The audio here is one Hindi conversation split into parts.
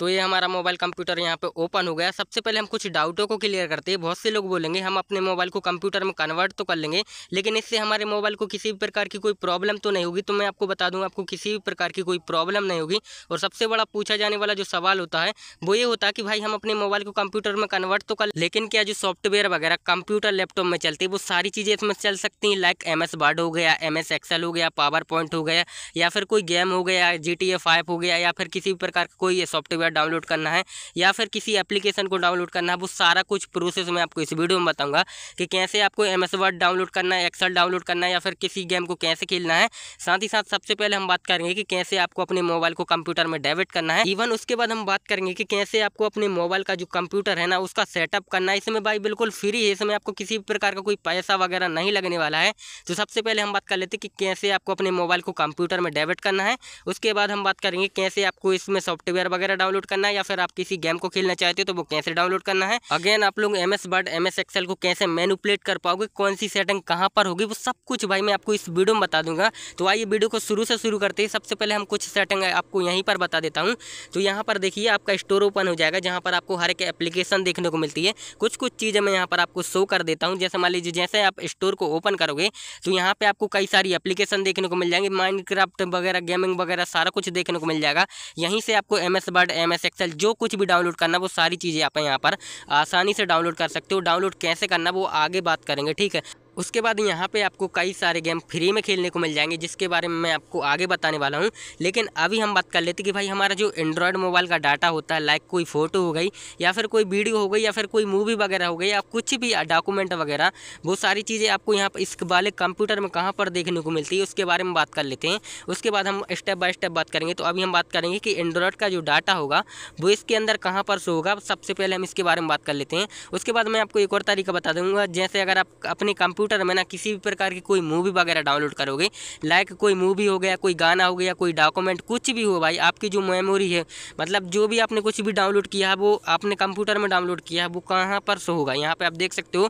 तो ये हमारा मोबाइल कंप्यूटर यहाँ पे ओपन हो गया सबसे पहले हम कुछ डाउटों को क्लियर करते हैं बहुत से लोग बोलेंगे हम अपने मोबाइल को कंप्यूटर में कन्वर्ट तो कर लेंगे लेकिन इससे हमारे मोबाइल को किसी भी प्रकार की कोई प्रॉब्लम तो नहीं होगी तो मैं आपको बता दूंगा आपको किसी भी प्रकार की कोई प्रॉब्लम नहीं होगी और सबसे बड़ा पूछा जाने वाला जो सवाल होता है वो ये होता है कि भाई हम अपने मोबाइल को कंप्यूटर में कन्वर्ट तो कर लेकिन क्या जो सॉफ्टवेयर वगैरह कंप्यूटर लैपटॉप में चलती है वो सारी चीज़ें इसमें चल सकती हैं लाइक एम एस हो गया एम एस एक्सल हो गया पावर पॉइंट हो गया या फिर कोई गेम हो गया जी टी हो गया या फिर किसी भी प्रकार का कोई सॉफ्टवेयर सॉफ्टवेयर डाउनलोड करना है या फिर किसी एप्लीकेशन को डाउनलोड करना है वो सारा कुछ प्रोसेस मैं आपको इस वीडियो में बताऊँगा कि कैसे आपको एम एस वर्ड डाउनलोड करना है एक्सल डाउनलोड करना है या फिर किसी गेम को कैसे खेलना है साथ ही साथ सबसे पहले हम बात करेंगे कि कैसे आपको अपने मोबाइल को कंप्यूटर में डेबिट करना है इवन उसके बाद हम बात करेंगे कि कैसे आपको अपने मोबाइल का जो कंप्यूटर है ना उसका सेटअप करना है इसमें भाई बिल्कुल फ्री है इसमें आपको किसी भी प्रकार का कोई पैसा वगैरह नहीं लगने वाला है तो सबसे पहले हम बात कर लेते हैं कि कैसे आपको अपने मोबाइल को कंप्यूटर में डेबिट करना है उसके बाद हम बात करेंगे कैसे आपको इसमें सॉफ्टवेयर वगैरह डाउनलोड डाउनलोड करना है या फिर आप किसी गेम को खेलना चाहते हो तो वो कैसे डाउनलोड करना है अगेन आप लोग M S Word M Excel को कैसे मैनुपलेट कर पाओगे कौन सी सेटिंग कहाँ पर होगी वो सब कुछ भाई मैं आपको इस वीडियो में बता दूंगा तो आइए वीडियो को शुरू से शुरू करते हैं सबसे पहले हम कुछ सेटिंग आपको यहीं पर बता देता हूँ तो यहाँ पर देखिए आपका स्टोर ओपन हो जाएगा जहाँ पर आपको हर एक एप्लीकेशन देखने को मिलती है कुछ कुछ चीज़ें मैं यहाँ पर आपको शो कर देता हूँ जैसे मान लीजिए जैसे आप स्टोर को ओपन करोगे तो यहाँ पे आपको कई सारी एप्लीकेशन देखने को मिल जाएंगे माइंड वगैरह गेमिंग वगैरह सारा कुछ देखने को मिल जाएगा यहीं से आपको M S word M M S Excel जो कुछ भी डाउनलोड करना वो सारी चीज़ें आप यहाँ पर आसानी से डाउनलोड कर सकते हो डाउनलोड कैसे करना वो आगे बात करेंगे ठीक है उसके बाद यहाँ पे आपको कई सारे गेम फ्री में खेलने को मिल जाएंगे जिसके बारे में मैं आपको आगे बताने वाला हूँ लेकिन अभी हम बात कर लेते कि भाई हमारा जो एंड्रॉयड मोबाइल का डाटा होता है लाइक कोई फ़ोटो हो गई या फिर कोई वीडियो हो गई या फिर कोई मूवी वगैरह हो गई या कुछ भी डॉक्यूमेंट वगैरह वो सारी चीज़ें आपको यहाँ पर इस वाले कंप्यूटर में कहाँ पर देखने को मिलती है उसके बारे में बात कर लेते हैं उसके बाद हम स्टेप बाय स्टेप बात करेंगे तो अभी हम बात करेंगे कि एंड्रॉयड का जो डाटा होगा वो इसके अंदर कहाँ पर शो होगा सबसे पहले हम इसके बारे में बात कर लेते हैं उसके बाद मैं आपको एक और तरीका बता दूंगा जैसे अगर आप अपने कंप्यूटर कंप्यूटर में ना किसी भी प्रकार की कोई मूवी वगैरह डाउनलोड करोगे लाइक कोई मूवी हो गया कोई गाना हो गया कोई डॉक्यूमेंट कुछ भी हो भाई आपकी जो मेमोरी है मतलब जो भी आपने कुछ भी डाउनलोड किया है वो आपने कंप्यूटर में डाउनलोड किया है वो कहाँ पर सो होगा यहाँ पर आप देख सकते हो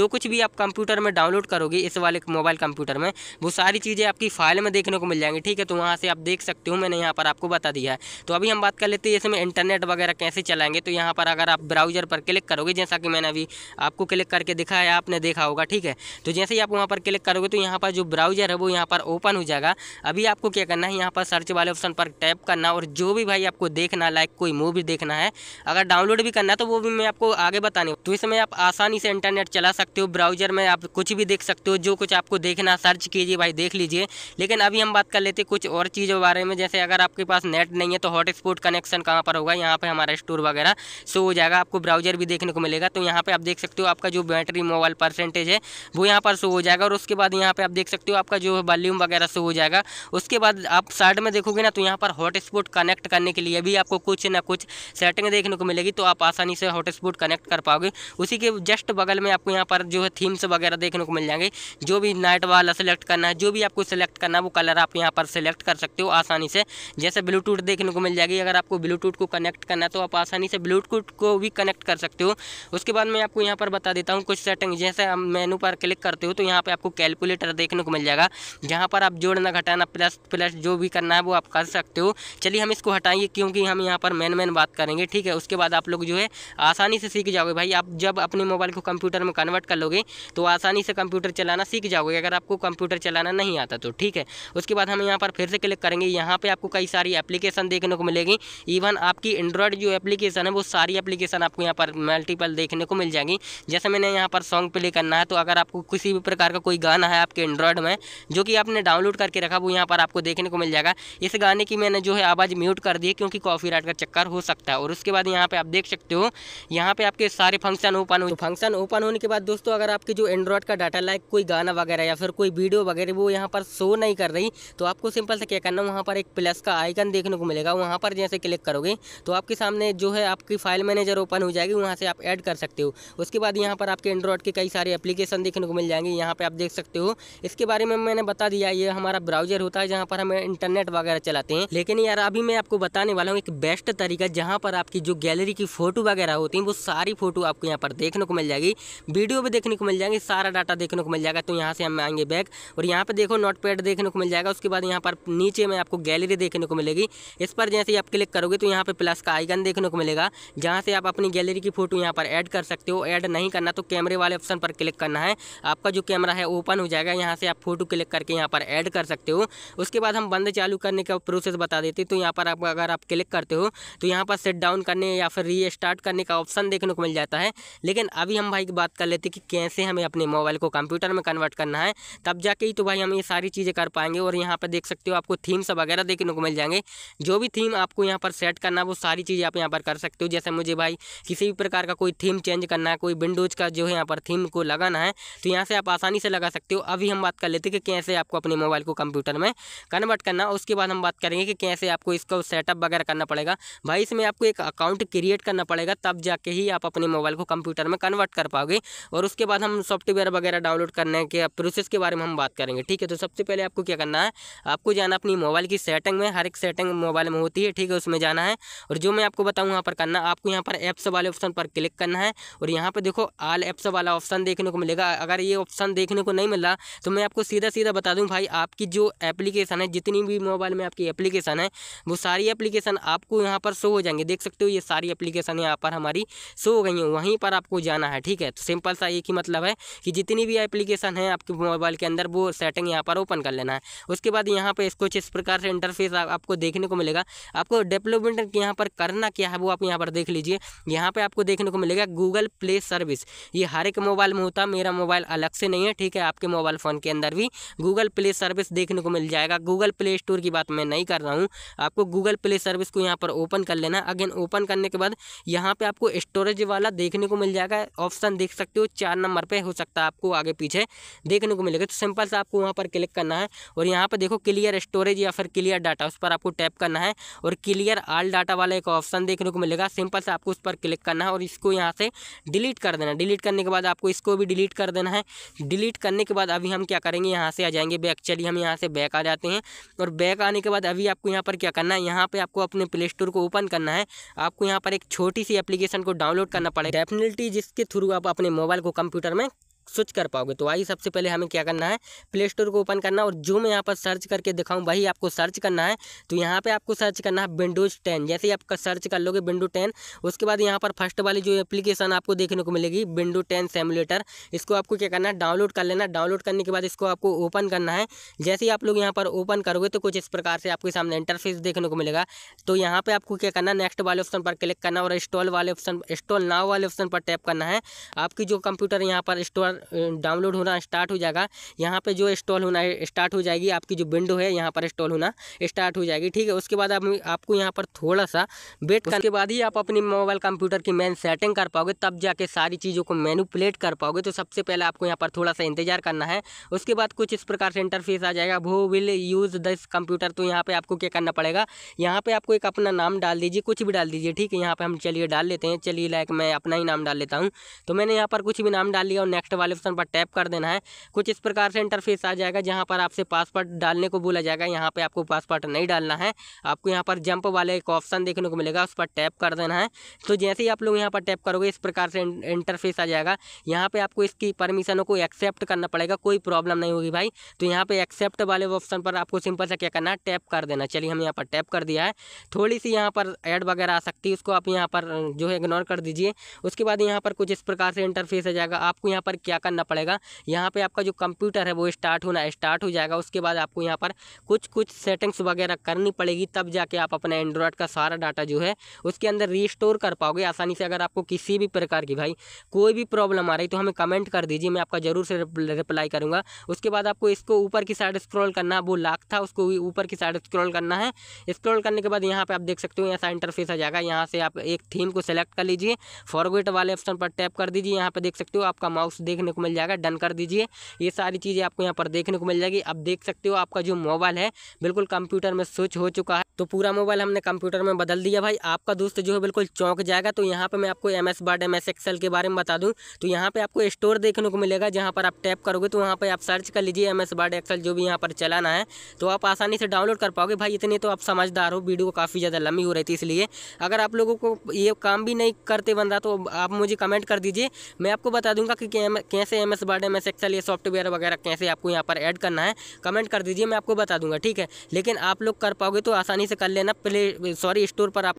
जो कुछ भी आप कंप्यूटर में डाउनलोड करोगे इस वाले मोबाइल कंप्यूटर में वो सारी चीज़ें आपकी फाइल में देखने को मिल जाएंगी ठीक है तो वहाँ से आप देख सकते हो मैंने यहाँ पर आपको बता दिया है तो अभी हम बात कर लेते हैं इसमें इंटरनेट वगैरह कैसे चलाएंगे तो यहाँ पर अगर आप ब्राउजर पर क्लिक करोगे जैसा कि मैंने अभी आपको क्लिक करके दिखाया आपने देखा होगा ठीक है तो जैसे ही आप वहाँ पर क्लिक करोगे तो यहाँ पर जो ब्राउजर है वो यहाँ पर ओपन हो जाएगा अभी आपको क्या करना है यहाँ पर सर्च वाले ऑप्शन पर टैप करना और जो भी भाई आपको देखना लाइक कोई मूवी देखना है अगर डाउनलोड भी करना है तो वो भी मैं आपको आगे बताने तो इसमें आप आसानी से इंटरनेट चला सकते हो ब्राउजर में आप कुछ भी देख सकते हो जो कुछ आपको देखना सर्च कीजिए भाई देख लीजिए लेकिन अभी हम बात कर लेते हैं कुछ और चीज़ों के बारे में जैसे अगर आपके पास नेट नहीं है तो हॉटस्पॉट कनेक्शन कहाँ पर होगा यहाँ पर हमारा स्टोर वगैरह शो हो जाएगा आपको ब्राउजर भी देखने को मिलेगा तो यहाँ पर आप देख सकते हो आपका जो बैटरी मोबाइल परसेंटेज है वो यहाँ पर शो हो जाएगा और उसके बाद यहाँ पर आप देख सकते हो आपका जो वॉल्यूम वगैरह शो हो जाएगा उसके बाद आप साइड में देखोगे ना तो यहाँ पर हॉटस्पॉट कनेक्ट करने के लिए भी आपको कुछ ना कुछ सेटिंग देखने को मिलेगी तो आप आसानी से हॉटस्पॉट कनेक्ट कर पाओगे उसी के जस्ट बगल में आपको यहाँ पर जो है थीम्स वगैरह देखने को मिल जाएंगे जो भी नाइट वाला सेलेक्ट करना है जो भी आपको सेलेक्ट करना है वो कलर आप यहाँ पर सेलेक्ट कर सकते हो आसानी से जैसे ब्लूटूथ देखने को मिल जाएगी अगर आपको ब्लूटूथ को कनेक्ट करना है तो आप आसानी से ब्लूटूथ को भी कनेक्ट कर सकते हो उसके बाद मैं आपको यहाँ पर बता देता हूँ कुछ सेटिंग जैसे मेनू पर क्लिक क्लिक करते हो तो यहाँ पर आपको कैलकुलेटर देखने को मिल जाएगा जहाँ पर आप जोड़ना घटाना प्लस प्लस जो भी करना है वो आप कर सकते हो चलिए हम इसको हटाएंगे क्योंकि हम यहाँ पर मेन मेन बात करेंगे ठीक है उसके बाद आप लोग जो है आसानी से सीख जाओगे भाई आप जब अपने मोबाइल को कंप्यूटर में कन्वर्ट कर लोगे तो आसानी से कंप्यूटर चलाना सीख जाओगे अगर आपको कंप्यूटर चलाना नहीं आता तो ठीक है उसके बाद हम यहाँ पर फिर से क्लिक करेंगे यहाँ पर आपको कई सारी एप्लीकेशन देखने को मिलेगी इवन आपकी एंड्रॉयड जो एप्लीकेशन है वो सारी एप्लीकेशन आपको यहाँ पर मल्टीपल देखने को मिल जाएगी जैसे मैंने यहाँ पर सॉन्ग प्ले करना है तो अगर आपको किसी भी प्रकार का कोई गाना है आपके एंड्रॉयड में जो कि आपने डाउनलोड करके रखा वो यहाँ पर आपको देखने को मिल जाएगा इस गाने की मैंने जो है आवाज़ म्यूट कर दी है क्योंकि कॉफी का चक्कर हो सकता है और उसके बाद यहाँ पर आप देख सकते हो यहाँ पर आपके सारे फंक्शन ओपन हो फंक्शन तो ओपन होने के बाद दोस्तों अगर आपके जो एंड्रॉयड का डाटा लाइक कोई गाना वगैरह या फिर कोई वीडियो वगैरह वो यहाँ पर शो नहीं कर रही तो आपको सिंपल से क्या करना वहाँ पर एक प्लस का आइकन देखने को मिलेगा वहाँ पर जैसे क्लिक करोगे तो आपके सामने जो है आपकी फाइल मैनेजर ओपन हो जाएगी वहाँ से आप ऐड कर सकते हो उसके बाद यहाँ पर आपके एंड्रॉयड के कई सारे एप्लीकेशन देखने को मिल जाएंगे यहाँ पे आप देख सकते हो इसके बारे में मैंने बता दिया ये हमारा ब्राउजर होता है जहाँ पर हम इंटरनेट वगैरह चलाते हैं लेकिन यार अभी मैं आपको बताने वाला हूँ एक बेस्ट तरीका जहाँ पर आपकी जो गैलरी की फ़ोटो वगैरह होती है वो सारी फ़ोटो आपको यहाँ पर देखने को मिल जाएगी वीडियो भी देखने को मिल जाएंगे सारा डाटा देखने को मिल जाएगा तो यहाँ से हम आएंगे बैक और यहाँ पर देखो नोट देखने को मिल जाएगा उसके बाद यहाँ पर नीचे में आपको गैलरी देखने को मिलेगी इस पर जैसे आप क्लिक करोगे तो यहाँ पर प्लस का आइकन देखने को मिलेगा जहाँ से आप अपनी गैलरी की फ़ोटो यहाँ पर ऐड कर सकते हो ऐड नहीं करना तो कैमरे वाले ऑप्शन पर क्लिक करना है आपका जो कैमरा है ओपन हो जाएगा यहाँ से आप फोटो क्लिक करके यहाँ पर ऐड कर सकते हो उसके बाद हम बंद चालू करने का प्रोसेस बता देते तो यहाँ पर आप अगर आप क्लिक करते हो तो यहाँ पर सेट डाउन करने या फिर री करने का ऑप्शन देखने को मिल जाता है लेकिन अभी हम भाई बात कर लेते कि कैसे हमें अपने मोबाइल को कंप्यूटर में कन्वर्ट करना है तब जाके ही तो भाई हम ये सारी चीज़ें कर पाएंगे और यहाँ पर देख सकते हो आपको थीम्स वगैरह देखने को मिल जाएंगे जो भी थीम आपको यहाँ पर सेट करना वो सारी चीज़ें आप यहाँ पर कर सकते हो जैसे मुझे भाई किसी भी प्रकार का कोई थीम चेंज करना है कोई विंडोज़ का जो है यहाँ पर थीम को लगाना है तो तो यहाँ से आप आसानी से लगा सकते हो अभी हम बात कर लेते हैं कि कैसे आपको अपने मोबाइल को कंप्यूटर में कन्वर्ट करना उसके बाद हम बात करेंगे कि कैसे आपको इसका सेटअप वगैरह करना पड़ेगा भाई इसमें आपको एक अकाउंट क्रिएट करना पड़ेगा तब जाके ही आप अपने मोबाइल को कंप्यूटर में कन्वर्ट कर पाओगे और उसके बाद हम सॉफ्टवेयर वगैरह डाउनलोड करने के प्रोसेस के बारे में हम बात करेंगे ठीक है तो सबसे पहले आपको क्या करना है आपको जाना अपनी मोबाइल की सेटिंग में हर एक सेटिंग मोबाइल में होती है ठीक है उसमें जाना है और जो मैं आपको बताऊँ यहाँ पर करना आपको यहाँ पर ऐप्स वाले ऑप्शन पर क्लिक करना है और यहाँ पर देखो आल एप्स वाला ऑप्शन देखने को मिलेगा अगर यार ये ऑप्शन देखने को नहीं मिला तो मैं आपको सीधा सीधा बता दूँ भाई आपकी जो एप्लीकेशन है जितनी भी मोबाइल में आपकी एप्लीकेशन है वो सारी एप्लीकेशन आपको यहाँ पर शो हो जाएंगे देख सकते हो ये सारी एप्लीकेशन यहाँ पर हमारी शो हो गई हैं वहीं पर आपको जाना है ठीक है तो सिंपल सा एक ही मतलब है कि जितनी भी एप्लीकेशन है आपके मोबाइल के अंदर वो सेटिंग यहाँ पर ओपन कर लेना है उसके बाद यहाँ पर इसको इस प्रकार से इंटरफेस आपको देखने को मिलेगा आपको डेवलपमेंट यहाँ पर करना क्या है वो आप यहाँ पर देख लीजिए यहाँ पर आपको देखने को मिलेगा गूगल प्ले सर्विस ये हर एक मोबाइल में होता मेरा मोबाइल अलग से नहीं है ठीक है आपके मोबाइल फ़ोन के अंदर भी गूगल प्ले सर्विस देखने को मिल जाएगा गूगल प्ले स्टोर की बात मैं नहीं कर रहा हूँ आपको गूगल प्ले सर्विस को यहाँ पर ओपन कर लेना अगेन ओपन करने के बाद यहाँ पर आपको स्टोरेज वाला देखने को मिल जाएगा ऑप्शन देख सकते हो चार नंबर पर हो सकता है आपको आगे पीछे देखने को मिलेगा तो सिंपल से आपको वहाँ पर क्लिक करना है और यहाँ पर देखो क्लियर स्टोरेज या फिर क्लियर डाटा उस पर आपको टैप करना है और क्लियर आल डाटा वाला एक ऑप्शन देखने को मिलेगा सिंपल से आपको उस पर क्लिक करना है और इसको यहाँ से डिलीट कर देना डिलीट करने के बाद आपको इसको भी डिलीट कर देना है है डिलीट करने के बाद अभी हम क्या करेंगे यहाँ से आ जाएंगे बैक चलिए हम यहाँ से बैक आ जाते हैं और बैक आने के बाद अभी आपको यहाँ पर क्या करना है यहाँ पर आपको अपने प्ले स्टोर को ओपन करना है आपको यहाँ पर एक छोटी सी एप्लीकेशन को डाउनलोड करना पड़ेगा डेफिनेटली जिसके थ्रू आप अपने मोबाइल को कंप्यूटर में स्विच कर पाओगे तो आइए सबसे पहले हमें क्या करना है प्ले स्टोर को ओपन करना और जो मैं यहाँ पर सर्च करके दिखाऊँ वही आपको सर्च करना है तो यहाँ पर आपको सर्च करना है विंडोज़ टेन जैसे ही आप सर्च कर लोगे विंडो टेन उसके बाद यहाँ पर फर्स्ट वाली जो एप्लीकेशन आपको देखने को मिलेगी विंडो टेन सेमुलेटर इसको आपको क्या करना है डाउनलोड कर लेना डाउनलोड करने के बाद इसको आपको ओपन करना है जैसे ही आप लोग यहाँ पर ओपन करोगे तो कुछ इस प्रकार से आपके सामने इंटरफेस देखने को मिलेगा तो यहाँ पर आपको क्या करना है नेक्स्ट वाले ऑप्शन पर क्लिक करना और इंस्टॉल वाले ऑप्शन इंस्टॉल नाव वाले ऑप्शन पर टैप करना है आपकी जो कंप्यूटर यहाँ पर स्टोर डाउनलोड होना स्टार्ट हो जाएगा यहाँ पर जो इंस्टॉल होना स्टार्ट हो जाएगी आपकी जो विंडो है यहाँ पर इंस्टॉल होना स्टार्ट हो जाएगी ठीक है उसके बाद आप, आपको यहाँ पर थोड़ा सा वेट करने के बाद ही आप अपने मोबाइल कंप्यूटर की मेन सेटिंग कर पाओगे तब जाके सारी चीज़ों को मैनुपलेट कर पाओगे तो सबसे पहले आपको यहाँ पर थोड़ा सा इंतजार करना है उसके बाद कुछ इस प्रकार से इंटरफेस आ जाएगा वो विल यूज़ दिस कंप्यूटर तो यहाँ पर आपको क्या करना पड़ेगा यहाँ पर आपको एक अपना नाम डाल दीजिए कुछ भी डाल दीजिए ठीक है यहाँ पर हम चलिए डाल लेते हैं चलिए लाइक मैं अपना ही नाम डाल लेता हूँ तो मैंने यहाँ पर कुछ भी नाम डाल लिया और नेक्स्ट वाले ऑप्शन पर टैप कर देना है कुछ इस प्रकार से इंटरफेस आ जाएगा जहाँ पर आपसे पासवर्ड डालने को बोला जाएगा यहाँ पर आपको पासवर्ड नहीं डालना है आपको यहाँ पर जंप वाले एक ऑप्शन देखने को मिलेगा उस पर टैप कर देना है तो जैसे ही आप लोग यहाँ पर टैप करोगे इस प्रकार से इंटरफेस आ जाएगा यहाँ पर आपको इसकी परमिशनों को एक्सेप्ट करना पड़ेगा कोई प्रॉब्लम नहीं होगी भाई तो यहाँ पर एक्सेप्ट वाले ऑप्शन पर आपको सिंपल सा क्या करना है टैप कर देना चलिए हम यहाँ पर टैप कर दिया है थोड़ी सी यहाँ पर ऐड वगैरह आ सकती है उसको आप यहाँ पर जो है इग्नोर कर दीजिए उसके बाद यहाँ पर कुछ इस प्रकार से इंटरफेस आ जाएगा आपको यहाँ पर क्या क्या करना पड़ेगा यहाँ पर आपका जो कंप्यूटर है वो स्टार्ट होना स्टार्ट हो जाएगा उसके बाद आपको यहाँ पर कुछ कुछ सेटिंग्स वगैरह करनी पड़ेगी तब जाके आप अपने एंड्रॉयड का सारा डाटा जो है उसके अंदर रिस्टोर कर पाओगे आसानी से अगर आपको किसी भी प्रकार की भाई कोई भी प्रॉब्लम आ रही तो हमें कमेंट कर दीजिए मैं आपका ज़रूर से रिप्लाई करूँगा उसके बाद आपको इसको ऊपर की साइड स्क्रॉल करना वो लाख था उसको ऊपर की साइड स्क्रॉल करना है स्क्रॉल करने के बाद यहाँ पर आप देख सकते हो ऐसा इंटरफेस आ जाएगा यहाँ से आप एक थीम को सेलेक्ट कर लीजिए फॉरवर्ड वाले ऑप्शन पर टैप कर दीजिए यहाँ पर देख सकते हो आपका माउस देख देखने को मिल जाएगा डन कर दीजिए ये सारी चीज़ें आपको यहाँ पर देखने को मिल जाएगी अब देख सकते हो आपका जो मोबाइल है बिल्कुल कंप्यूटर में स्विच हो चुका है तो पूरा मोबाइल हमने कंप्यूटर में बदल दिया भाई आपका दोस्त जो है बिल्कुल चौंक जाएगा तो यहाँ पे मैं आपको M S Word M S Excel के बारे में बता दूँ तो यहाँ पे आपको स्टोर देखने को मिलेगा जहाँ पर आप टैप करोगे तो वहाँ पे आप सर्च कर लीजिए एम एस वर्ड एक्सल जो भी यहाँ पर चलाना है तो आप आसानी से डाउनलोड कर पाओगे भाई इतने तो आप समझदार हो वीडियो काफ़ी ज़्यादा लंबी हो रही थी इसलिए अगर आप लोगों को ये काम भी नहीं करते बन रहा तो आप मुझे कमेंट कर दीजिए मैं आपको बता दूंगा कि कैसे M S Word M S Excel ये सॉफ्टवेयर वगैरह कैसे आपको यहाँ पर ऐड करना है कमेंट कर दीजिए मैं आपको बता दूंगा ठीक है लेकिन आप लोग कर पाओगे तो आसानी से कर लेना प्ले सॉरी स्टोर पर आप